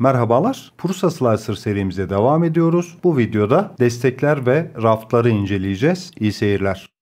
Merhabalar, Prusa Slicer serimize devam ediyoruz. Bu videoda destekler ve raftları inceleyeceğiz. İyi seyirler.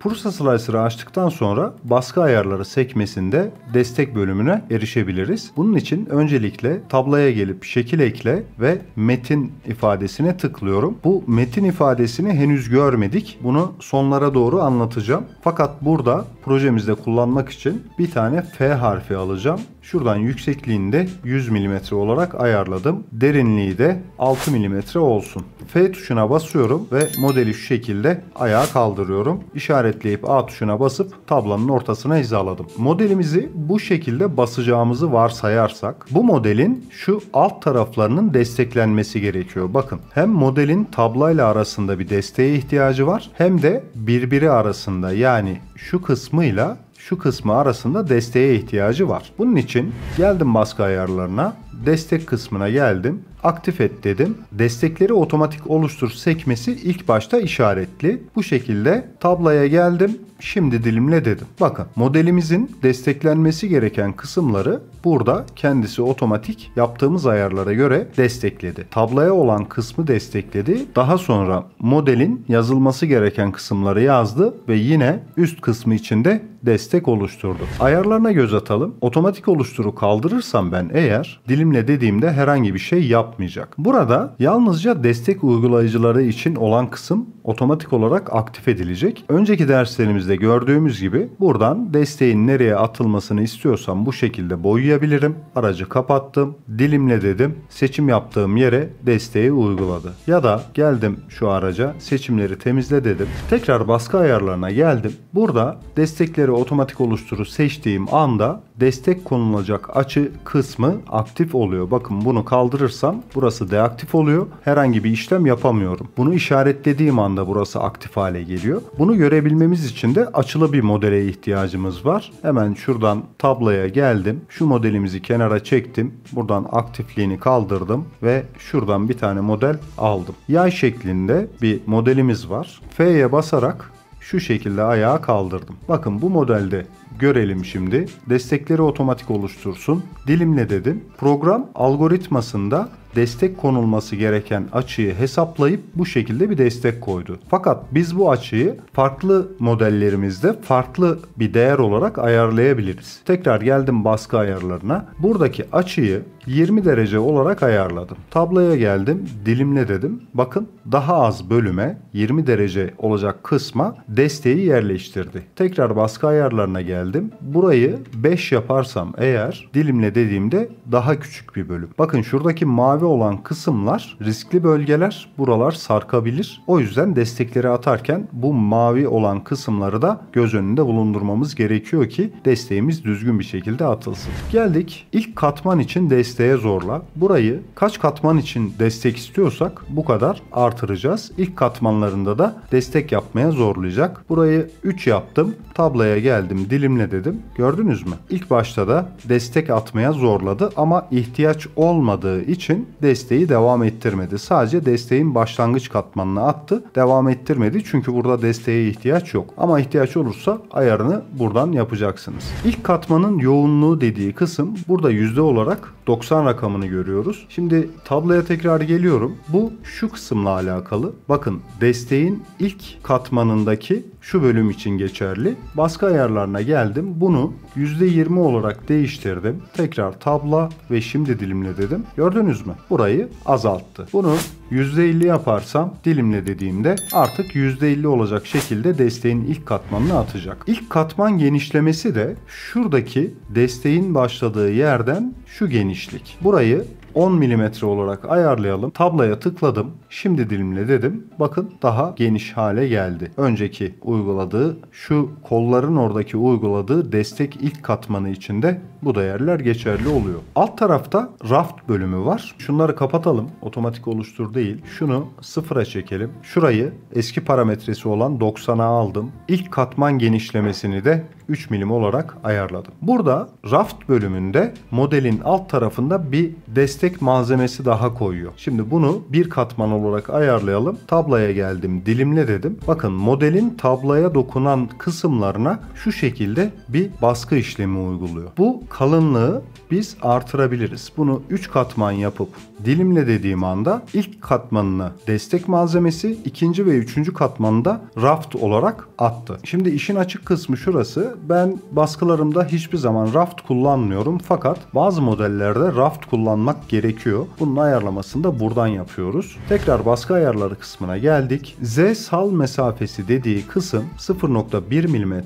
Prusa Slicer'ı açtıktan sonra baskı ayarları sekmesinde destek bölümüne erişebiliriz. Bunun için öncelikle tabloya gelip şekil ekle ve metin ifadesine tıklıyorum. Bu metin ifadesini henüz görmedik. Bunu sonlara doğru anlatacağım. Fakat burada projemizde kullanmak için bir tane F harfi alacağım Şuradan yüksekliğini de 100 mm olarak ayarladım. Derinliği de 6 mm olsun. F tuşuna basıyorum ve modeli şu şekilde ayağa kaldırıyorum. İşaretleyip A tuşuna basıp tablanın ortasına hizaladım. Modelimizi bu şekilde basacağımızı varsayarsak bu modelin şu alt taraflarının desteklenmesi gerekiyor. Bakın hem modelin tablayla arasında bir desteğe ihtiyacı var hem de birbiri arasında yani şu kısmıyla şu kısmı arasında desteğe ihtiyacı var. Bunun için geldim baskı ayarlarına, destek kısmına geldim, aktif et dedim. Destekleri otomatik oluştur sekmesi ilk başta işaretli. Bu şekilde tabloya geldim, şimdi dilimle dedim. Bakın modelimizin desteklenmesi gereken kısımları burada kendisi otomatik yaptığımız ayarlara göre destekledi. Tabloya olan kısmı destekledi. Daha sonra modelin yazılması gereken kısımları yazdı ve yine üst kısmı içinde destek oluşturdu. Ayarlarına göz atalım. Otomatik oluşturu kaldırırsam ben eğer dilimle dediğimde herhangi bir şey yapmayacak. Burada yalnızca destek uygulayıcıları için olan kısım otomatik olarak aktif edilecek. Önceki derslerimizde örneğimizde gördüğümüz gibi buradan desteğin nereye atılmasını istiyorsam bu şekilde boyayabilirim. Aracı kapattım. Dilimle dedim. Seçim yaptığım yere desteği uyguladı. Ya da geldim şu araca seçimleri temizle dedim. Tekrar baskı ayarlarına geldim. Burada destekleri otomatik oluşturu seçtiğim anda destek konulacak açı kısmı aktif oluyor. Bakın bunu kaldırırsam burası deaktif oluyor. Herhangi bir işlem yapamıyorum. Bunu işaretlediğim anda burası aktif hale geliyor. Bunu görebilmemiz için de açılı bir modele ihtiyacımız var. Hemen şuradan tabloya geldim. Şu modelimizi kenara çektim. Buradan aktifliğini kaldırdım ve şuradan bir tane model aldım. Yay şeklinde bir modelimiz var. F'ye basarak şu şekilde ayağa kaldırdım. Bakın bu modelde görelim şimdi. Destekleri otomatik oluştursun. Dilimle dedim. Program algoritmasında destek konulması gereken açıyı hesaplayıp bu şekilde bir destek koydu. Fakat biz bu açıyı farklı modellerimizde farklı bir değer olarak ayarlayabiliriz. Tekrar geldim baskı ayarlarına. Buradaki açıyı 20 derece olarak ayarladım. Tabloya geldim, dilimle dedim. Bakın daha az bölüme 20 derece olacak kısma desteği yerleştirdi. Tekrar baskı ayarlarına geldim. Burayı 5 yaparsam eğer dilimle dediğimde daha küçük bir bölüm. Bakın şuradaki mavi mavi olan kısımlar riskli bölgeler. Buralar sarkabilir. O yüzden destekleri atarken bu mavi olan kısımları da göz önünde bulundurmamız gerekiyor ki desteğimiz düzgün bir şekilde atılsın. Geldik ilk katman için desteğe zorla. Burayı kaç katman için destek istiyorsak bu kadar artıracağız. İlk katmanlarında da destek yapmaya zorlayacak. Burayı 3 yaptım. Tabloya geldim. Dilimle dedim. Gördünüz mü? İlk başta da destek atmaya zorladı ama ihtiyaç olmadığı için desteği devam ettirmedi. Sadece desteğin başlangıç katmanına attı. Devam ettirmedi çünkü burada desteğe ihtiyaç yok. Ama ihtiyaç olursa ayarını buradan yapacaksınız. İlk katmanın yoğunluğu dediği kısım burada yüzde olarak 90 rakamını görüyoruz. Şimdi tabloya tekrar geliyorum. Bu şu kısımla alakalı. Bakın desteğin ilk katmanındaki şu bölüm için geçerli. Baskı ayarlarına geldim. Bunu %20 olarak değiştirdim. Tekrar tabla ve şimdi dilimle dedim. Gördünüz mü? Burayı azalttı. Bunu %50 yaparsam dilimle dediğimde artık %50 olacak şekilde desteğin ilk katmanını atacak. İlk katman genişlemesi de şuradaki desteğin başladığı yerden şu genişlik. Burayı 10 mm olarak ayarlayalım. Tabloya tıkladım. Şimdi dilimle dedim. Bakın daha geniş hale geldi. Önceki uyguladığı şu kolların oradaki uyguladığı destek ilk katmanı içinde bu değerler geçerli oluyor. Alt tarafta raft bölümü var. Şunları kapatalım. Otomatik oluştur değil. Şunu sıfıra çekelim. Şurayı eski parametresi olan 90'a aldım. İlk katman genişlemesini de 3 milim olarak ayarladım. Burada raft bölümünde modelin alt tarafında bir destek malzemesi daha koyuyor. Şimdi bunu bir katman olarak ayarlayalım. Tablaya geldim dilimle dedim. Bakın modelin tablaya dokunan kısımlarına şu şekilde bir baskı işlemi uyguluyor. Bu kalınlığı biz artırabiliriz. Bunu 3 katman yapıp dilimle dediğim anda ilk katmanını destek malzemesi, ikinci ve üçüncü katmanı raft olarak attı. Şimdi işin açık kısmı şurası ben baskılarımda hiçbir zaman raft kullanmıyorum fakat bazı modellerde raft kullanmak gerekiyor. Bunun ayarlamasını da buradan yapıyoruz. Tekrar baskı ayarları kısmına geldik. Z sal mesafesi dediği kısım 0.1 mm.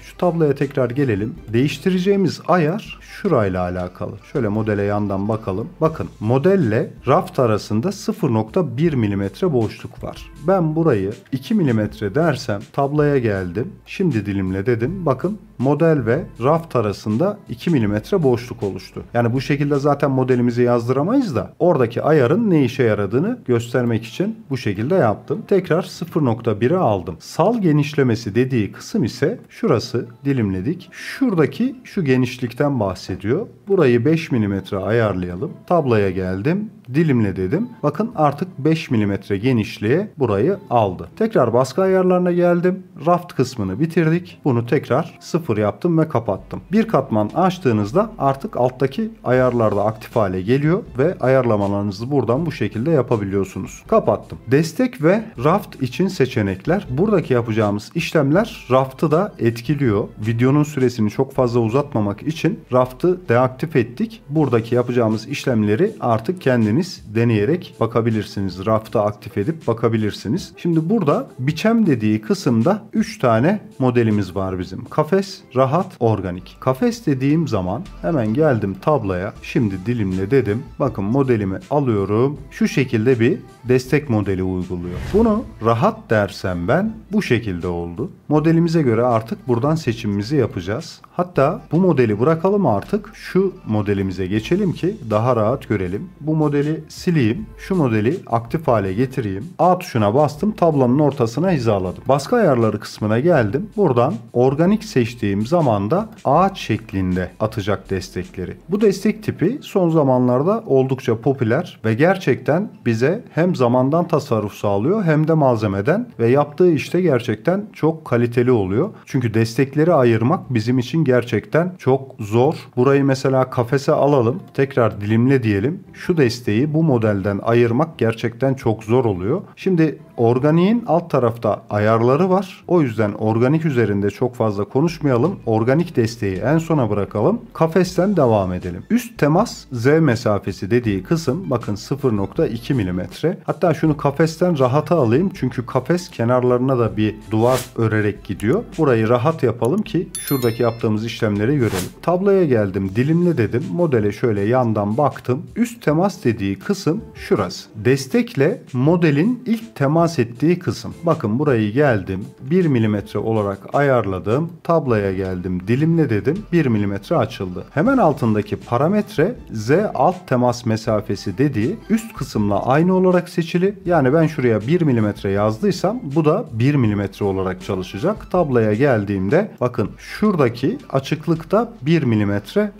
Şu tabloya tekrar gelelim. Değiştireceğimiz ayar şurayla alakalı. Şöyle modele yandan bakalım. Bakın modelle raft arasında 0.1 mm boşluk var. Ben burayı 2 mm dersem tabloya geldim. Şimdi dilimle dedim. Bakın model ve raft arasında 2 mm boşluk oluştu. Yani bu şekilde zaten modelimizi yazdıramayız da oradaki ayarın ne işe yaradığını göstermek için bu şekilde yaptım. Tekrar 0.1'e aldım. Sal genişlemesi dediği kısım ise şurası dilimledik. Şuradaki şu genişlikten bahsediyor. Burayı 5 mm ayarlayalım. Tabloya geldim. Dilimle dedim. Bakın artık 5 mm genişliğe burayı aldı. Tekrar baskı ayarlarına geldim. Raft kısmını bitirdik. Bunu tekrar 0 sıfır yaptım ve kapattım. Bir katman açtığınızda artık alttaki ayarlarda aktif hale geliyor ve ayarlamalarınızı buradan bu şekilde yapabiliyorsunuz. Kapattım. Destek ve raft için seçenekler. Buradaki yapacağımız işlemler raftı da etkiliyor. Videonun süresini çok fazla uzatmamak için raftı deaktif ettik. Buradaki yapacağımız işlemleri artık kendiniz deneyerek bakabilirsiniz. Raftı aktif edip bakabilirsiniz. Şimdi burada biçem dediği kısımda 3 tane modelimiz var bizim. Kafes, rahat, organik. Kafes dediğim zaman hemen geldim tabloya. Şimdi dilimle dedim. Bakın modelimi alıyorum. Şu şekilde bir destek modeli uyguluyor. Bunu rahat dersem ben bu şekilde oldu. Modelimize göre artık buradan seçimimizi yapacağız. Hatta bu modeli bırakalım artık şu modelimize geçelim ki daha rahat görelim. Bu modeli sileyim. Şu modeli aktif hale getireyim. A tuşuna bastım tablonun ortasına hizaladım. Baskı ayarları kısmına geldim. Buradan organik seçtiğim geçtiğim zaman ağaç şeklinde atacak destekleri. Bu destek tipi son zamanlarda oldukça popüler ve gerçekten bize hem zamandan tasarruf sağlıyor hem de malzemeden ve yaptığı işte gerçekten çok kaliteli oluyor. Çünkü destekleri ayırmak bizim için gerçekten çok zor. Burayı mesela kafese alalım, tekrar dilimle diyelim. Şu desteği bu modelden ayırmak gerçekten çok zor oluyor. Şimdi Organiğin alt tarafta ayarları var. O yüzden organik üzerinde çok fazla konuşmayalım. Organik desteği en sona bırakalım. Kafesten devam edelim. Üst temas Z mesafesi dediği kısım bakın 0.2 mm. Hatta şunu kafesten rahata alayım. Çünkü kafes kenarlarına da bir duvar örerek gidiyor. Burayı rahat yapalım ki şuradaki yaptığımız işlemleri görelim. Tabloya geldim. Dilimle dedim. Modele şöyle yandan baktım. Üst temas dediği kısım şurası. Destekle modelin ilk temas temas ettiği kısım. Bakın burayı geldim 1 mm olarak ayarladım. Tabloya geldim dilimle dedim 1 mm açıldı. Hemen altındaki parametre Z alt temas mesafesi dediği üst kısımla aynı olarak seçili. Yani ben şuraya 1 mm yazdıysam bu da 1 mm olarak çalışacak. Tabloya geldiğimde bakın şuradaki açıklıkta 1 mm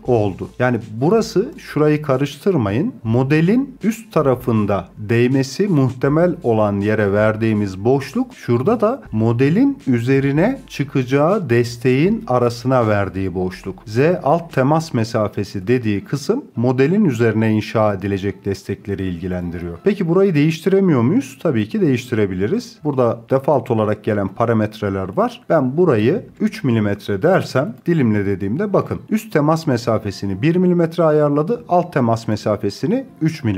oldu. Yani burası şurayı karıştırmayın. Modelin üst tarafında değmesi muhtemel olan yere verdiğimiz boşluk şurada da modelin üzerine çıkacağı desteğin arasına verdiği boşluk. Z alt temas mesafesi dediği kısım modelin üzerine inşa edilecek destekleri ilgilendiriyor. Peki burayı değiştiremiyor muyuz? Tabii ki değiştirebiliriz. Burada default olarak gelen parametreler var. Ben burayı 3 mm dersem dilimle dediğimde bakın üst temas mesafesini 1 mm ayarladı. Alt temas mesafesini 3 mm.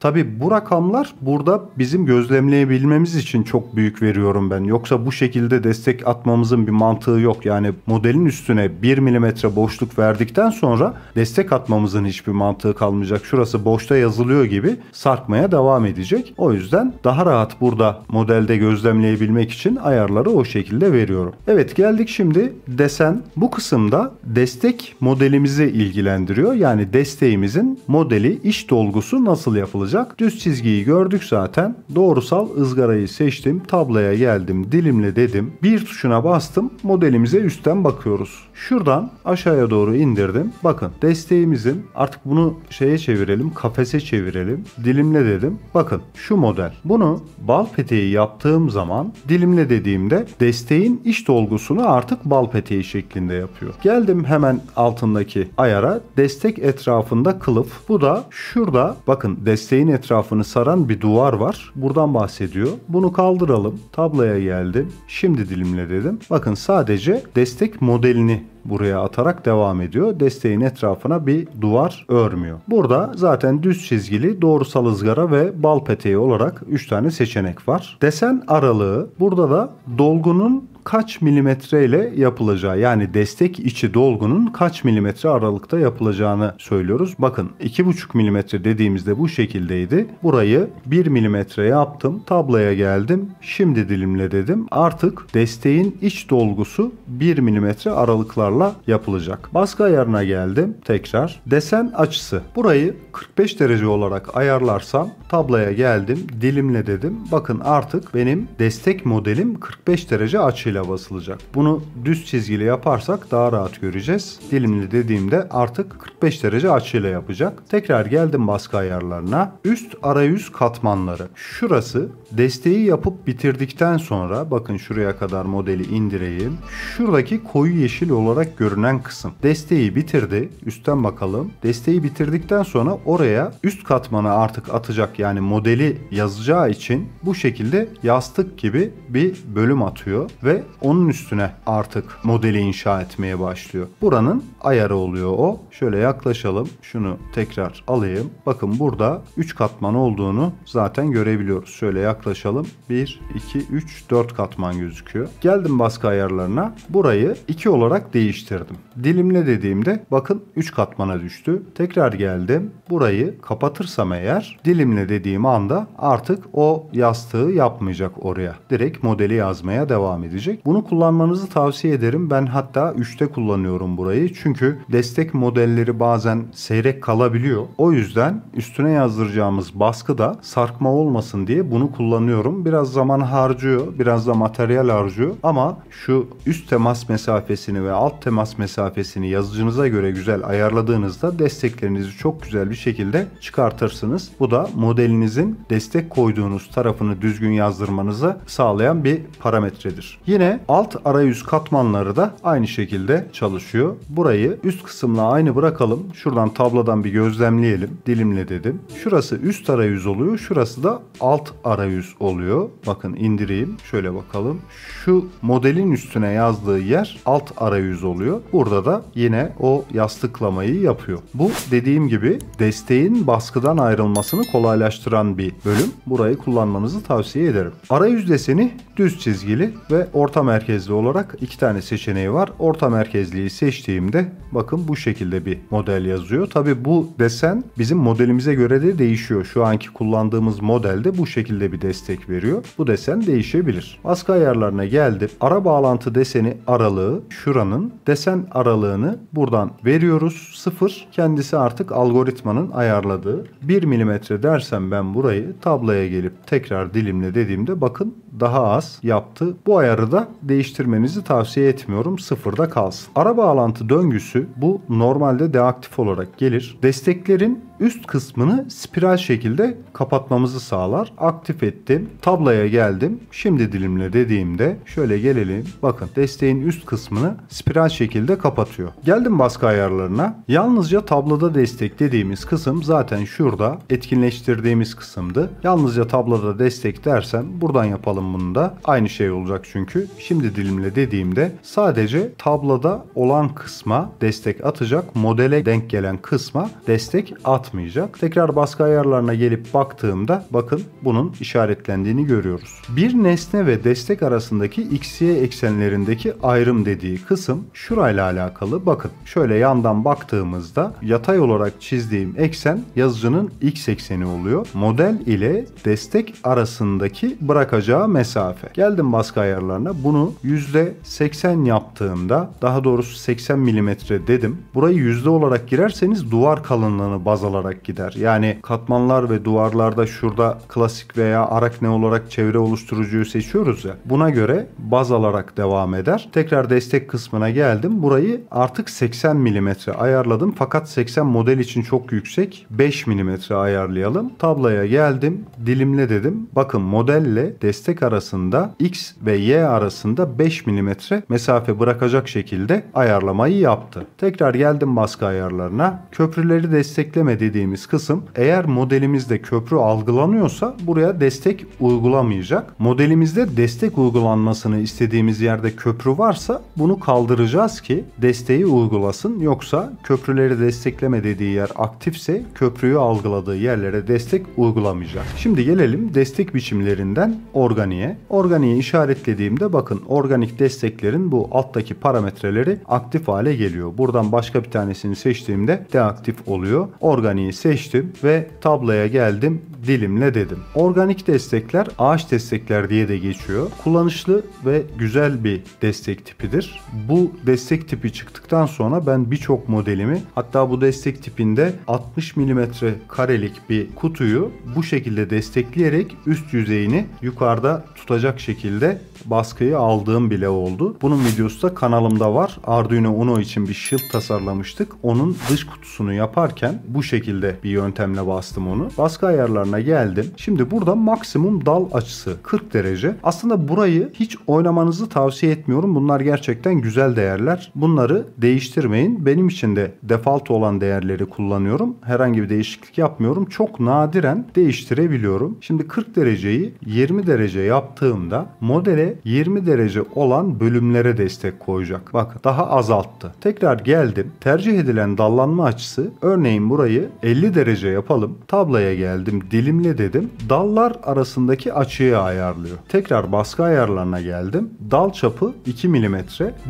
Tabii bu rakamlar burada bizim gözlemleyebildiğimiz yapabilmemiz için çok büyük veriyorum ben. Yoksa bu şekilde destek atmamızın bir mantığı yok. Yani modelin üstüne 1 milimetre boşluk verdikten sonra destek atmamızın hiçbir mantığı kalmayacak. Şurası boşta yazılıyor gibi sarkmaya devam edecek. O yüzden daha rahat burada modelde gözlemleyebilmek için ayarları o şekilde veriyorum. Evet geldik şimdi desen. Bu kısımda destek modelimizi ilgilendiriyor. Yani desteğimizin modeli, iş dolgusu nasıl yapılacak? Düz çizgiyi gördük zaten. Doğrusal ızgara ızgarayı seçtim, tabloya geldim, dilimle dedim. Bir tuşuna bastım, modelimize üstten bakıyoruz. Şuradan aşağıya doğru indirdim. Bakın desteğimizin artık bunu şeye çevirelim. Kafese çevirelim. Dilimle dedim. Bakın şu model. Bunu bal peteği yaptığım zaman dilimle dediğimde desteğin iç dolgusunu artık bal peteği şeklinde yapıyor. Geldim hemen altındaki ayara. Destek etrafında kılıf. Bu da şurada bakın desteğin etrafını saran bir duvar var. Buradan bahsediyor. Bunu kaldıralım. Tabloya geldim. Şimdi dilimle dedim. Bakın sadece destek modelini buraya atarak devam ediyor. Desteğin etrafına bir duvar örmüyor. Burada zaten düz çizgili doğrusal ızgara ve bal peteği olarak 3 tane seçenek var. Desen aralığı burada da dolgunun kaç milimetre ile yapılacağı yani destek içi dolgunun kaç milimetre aralıkta yapılacağını söylüyoruz. Bakın 2,5 milimetre dediğimizde bu şekildeydi. Burayı 1 milimetre yaptım. Tabloya geldim. Şimdi dilimle dedim. Artık desteğin iç dolgusu 1 milimetre aralıklarla yapılacak. Baskı ayarına geldim. Tekrar desen açısı. Burayı 45 derece olarak ayarlarsam tabloya geldim. Dilimle dedim. Bakın artık benim destek modelim 45 derece açıyla ile basılacak. Bunu düz çizgiyle yaparsak daha rahat göreceğiz. Dilimli dediğimde artık 45 derece açıyla yapacak. Tekrar geldim baskı ayarlarına. Üst arayüz katmanları. Şurası desteği yapıp bitirdikten sonra bakın şuraya kadar modeli indireyim. Şuradaki koyu yeşil olarak görünen kısım. Desteği bitirdi. Üstten bakalım. Desteği bitirdikten sonra oraya üst katmanı artık atacak yani modeli yazacağı için bu şekilde yastık gibi bir bölüm atıyor ve onun üstüne artık modeli inşa etmeye başlıyor. Buranın ayarı oluyor o. Şöyle yaklaşalım. Şunu tekrar alayım. Bakın burada 3 katman olduğunu zaten görebiliyoruz. Şöyle yaklaşalım. 1, 2, 3, 4 katman gözüküyor. Geldim baskı ayarlarına. Burayı 2 olarak değiştirdim. Dilimle dediğimde bakın 3 katmana düştü. Tekrar geldim. Burayı kapatırsam eğer dilimle dediğim anda artık o yastığı yapmayacak oraya. Direkt modeli yazmaya devam edeceğim gelecek. Bunu kullanmanızı tavsiye ederim. Ben hatta 3'te kullanıyorum burayı. Çünkü destek modelleri bazen seyrek kalabiliyor. O yüzden üstüne yazdıracağımız baskıda sarkma olmasın diye bunu kullanıyorum. Biraz zaman harcıyor, biraz da materyal harcıyor ama şu üst temas mesafesini ve alt temas mesafesini yazıcınıza göre güzel ayarladığınızda desteklerinizi çok güzel bir şekilde çıkartırsınız. Bu da modelinizin destek koyduğunuz tarafını düzgün yazdırmanızı sağlayan bir parametredir. Yine Yine alt arayüz katmanları da aynı şekilde çalışıyor. Burayı üst kısımla aynı bırakalım. Şuradan tablodan bir gözlemleyelim. Dilimle dedim. Şurası üst arayüz oluyor. Şurası da alt arayüz oluyor. Bakın indireyim. Şöyle bakalım. Şu modelin üstüne yazdığı yer alt arayüz oluyor. Burada da yine o yastıklamayı yapıyor. Bu dediğim gibi desteğin baskıdan ayrılmasını kolaylaştıran bir bölüm. Burayı kullanmanızı tavsiye ederim. Arayüz deseni düz çizgili ve orta orta merkezli olarak iki tane seçeneği var. Orta merkezliyi seçtiğimde bakın bu şekilde bir model yazıyor. Tabi bu desen bizim modelimize göre de değişiyor. Şu anki kullandığımız modelde bu şekilde bir destek veriyor. Bu desen değişebilir. Baskı ayarlarına geldim. Ara bağlantı deseni aralığı şuranın desen aralığını buradan veriyoruz. 0 kendisi artık algoritmanın ayarladığı. 1 mm dersem ben burayı tabloya gelip tekrar dilimle dediğimde bakın daha az yaptı. Bu ayarı da değiştirmenizi tavsiye etmiyorum. Sıfırda kalsın. Ara bağlantı döngüsü bu normalde deaktif olarak gelir. Desteklerin üst kısmını spiral şekilde kapatmamızı sağlar. Aktif ettim. Tabloya geldim. Şimdi dilimle dediğimde şöyle gelelim. Bakın desteğin üst kısmını spiral şekilde kapatıyor. Geldim baskı ayarlarına. Yalnızca tabloda destek dediğimiz kısım zaten şurada etkinleştirdiğimiz kısımdı. Yalnızca tabloda destek dersem buradan yapalım bunu da. Aynı şey olacak çünkü. Şimdi dilimle dediğimde sadece tabloda olan kısma destek atacak modele denk gelen kısma destek at atmayacak. Tekrar baskı ayarlarına gelip baktığımda bakın bunun işaretlendiğini görüyoruz. Bir nesne ve destek arasındaki x eksenlerindeki ayrım dediği kısım şurayla alakalı. Bakın şöyle yandan baktığımızda yatay olarak çizdiğim eksen yazıcının x ekseni oluyor. Model ile destek arasındaki bırakacağı mesafe. Geldim baskı ayarlarına. Bunu %80 yaptığımda daha doğrusu 80 mm dedim. Burayı yüzde olarak girerseniz duvar kalınlığını baz alarak olarak gider. Yani katmanlar ve duvarlarda şurada klasik veya arakne olarak çevre oluşturucuyu seçiyoruz ya. Buna göre baz alarak devam eder. Tekrar destek kısmına geldim. Burayı artık 80 mm ayarladım. Fakat 80 model için çok yüksek. 5 mm ayarlayalım. Tabloya geldim. Dilimle dedim. Bakın modelle destek arasında X ve Y arasında 5 mm mesafe bırakacak şekilde ayarlamayı yaptı. Tekrar geldim baskı ayarlarına. Köprüleri desteklemedi dediğimiz kısım eğer modelimizde köprü algılanıyorsa buraya destek uygulamayacak. Modelimizde destek uygulanmasını istediğimiz yerde köprü varsa bunu kaldıracağız ki desteği uygulasın. Yoksa köprüleri destekleme dediği yer aktifse köprüyü algıladığı yerlere destek uygulamayacak. Şimdi gelelim destek biçimlerinden organiye. Organiye işaretlediğimde bakın organik desteklerin bu alttaki parametreleri aktif hale geliyor. Buradan başka bir tanesini seçtiğimde deaktif oluyor. Organik organiği seçtim ve tabloya geldim dilimle dedim. Organik destekler ağaç destekler diye de geçiyor. Kullanışlı ve güzel bir destek tipidir. Bu destek tipi çıktıktan sonra ben birçok modelimi hatta bu destek tipinde 60 mm karelik bir kutuyu bu şekilde destekleyerek üst yüzeyini yukarıda tutacak şekilde baskıyı aldığım bile oldu. Bunun videosu da kanalımda var. Arduino Uno için bir shield tasarlamıştık. Onun dış kutusunu yaparken bu şekilde şekilde bir yöntemle bastım onu. Baskı ayarlarına geldim. Şimdi burada maksimum dal açısı 40 derece. Aslında burayı hiç oynamanızı tavsiye etmiyorum. Bunlar gerçekten güzel değerler. Bunları değiştirmeyin. Benim için de default olan değerleri kullanıyorum. Herhangi bir değişiklik yapmıyorum. Çok nadiren değiştirebiliyorum. Şimdi 40 dereceyi 20 derece yaptığımda modele 20 derece olan bölümlere destek koyacak. Bak daha azalttı. Tekrar geldim. Tercih edilen dallanma açısı örneğin burayı 50 derece yapalım. Tabloya geldim dilimle dedim. Dallar arasındaki açıyı ayarlıyor. Tekrar baskı ayarlarına geldim. Dal çapı 2 mm.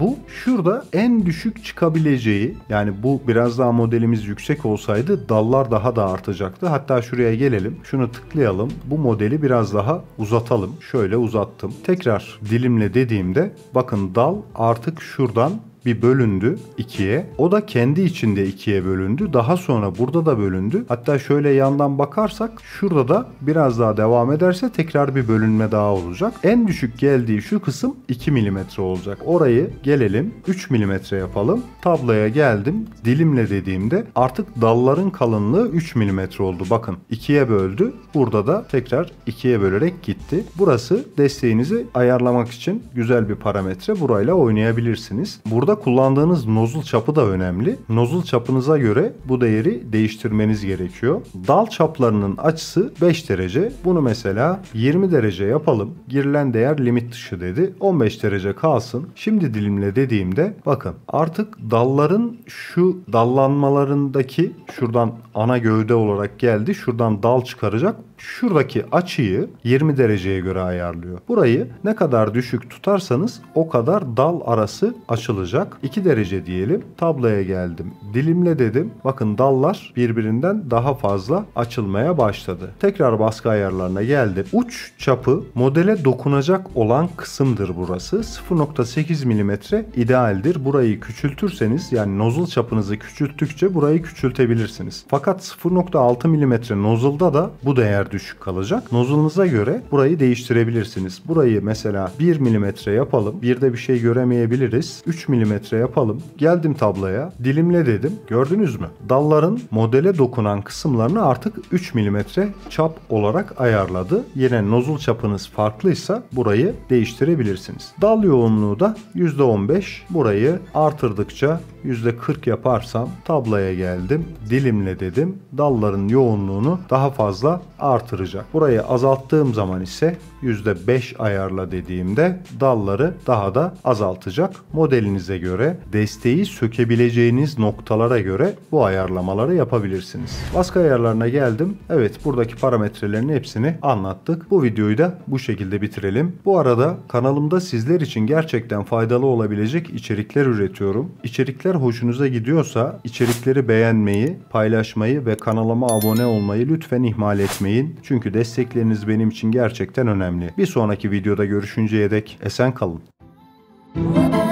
Bu şurada en düşük çıkabileceği yani bu biraz daha modelimiz yüksek olsaydı dallar daha da artacaktı. Hatta şuraya gelelim. Şunu tıklayalım. Bu modeli biraz daha uzatalım. Şöyle uzattım. Tekrar dilimle dediğimde bakın dal artık şuradan bir bölündü ikiye. O da kendi içinde ikiye bölündü. Daha sonra burada da bölündü. Hatta şöyle yandan bakarsak şurada da biraz daha devam ederse tekrar bir bölünme daha olacak. En düşük geldiği şu kısım 2 mm olacak. Orayı gelelim 3 mm yapalım. Tabloya geldim. Dilimle dediğimde artık dalların kalınlığı 3 mm oldu. Bakın ikiye böldü. Burada da tekrar ikiye bölerek gitti. Burası desteğinizi ayarlamak için güzel bir parametre. Burayla oynayabilirsiniz. Burada kullandığınız nozul çapı da önemli. Nozul çapınıza göre bu değeri değiştirmeniz gerekiyor. Dal çaplarının açısı 5 derece. Bunu mesela 20 derece yapalım. Girilen değer limit dışı dedi. 15 derece kalsın. Şimdi dilimle dediğimde bakın artık dalların şu dallanmalarındaki şuradan ana gövde olarak geldi. Şuradan dal çıkaracak şuradaki açıyı 20 dereceye göre ayarlıyor. Burayı ne kadar düşük tutarsanız o kadar dal arası açılacak. 2 derece diyelim. Tabloya geldim. Dilimle dedim. Bakın dallar birbirinden daha fazla açılmaya başladı. Tekrar baskı ayarlarına geldi. Uç çapı modele dokunacak olan kısımdır burası. 0.8 mm idealdir. Burayı küçültürseniz yani nozul çapınızı küçülttükçe burayı küçültebilirsiniz. Fakat 0.6 mm nozulda da bu değer düşük kalacak. Nozulunuza göre burayı değiştirebilirsiniz. Burayı mesela 1 mm yapalım. Bir de bir şey göremeyebiliriz. 3 mm yapalım. Geldim tabloya. Dilimle dedim. Gördünüz mü? Dalların modele dokunan kısımlarını artık 3 mm çap olarak ayarladı. Yine nozul çapınız farklıysa burayı değiştirebilirsiniz. Dal yoğunluğu da %15. Burayı artırdıkça %40 yaparsam tabloya geldim. Dilimle dedim. Dalların yoğunluğunu daha fazla artırdım artıracak. Burayı azalttığım zaman ise %5 ayarla dediğimde dalları daha da azaltacak. Modelinize göre desteği sökebileceğiniz noktalara göre bu ayarlamaları yapabilirsiniz. Baskı ayarlarına geldim. Evet buradaki parametrelerin hepsini anlattık. Bu videoyu da bu şekilde bitirelim. Bu arada kanalımda sizler için gerçekten faydalı olabilecek içerikler üretiyorum. İçerikler hoşunuza gidiyorsa içerikleri beğenmeyi, paylaşmayı ve kanalıma abone olmayı lütfen ihmal etmeyin etmeyin. Çünkü destekleriniz benim için gerçekten önemli. Bir sonraki videoda görüşünceye dek esen kalın. Müzik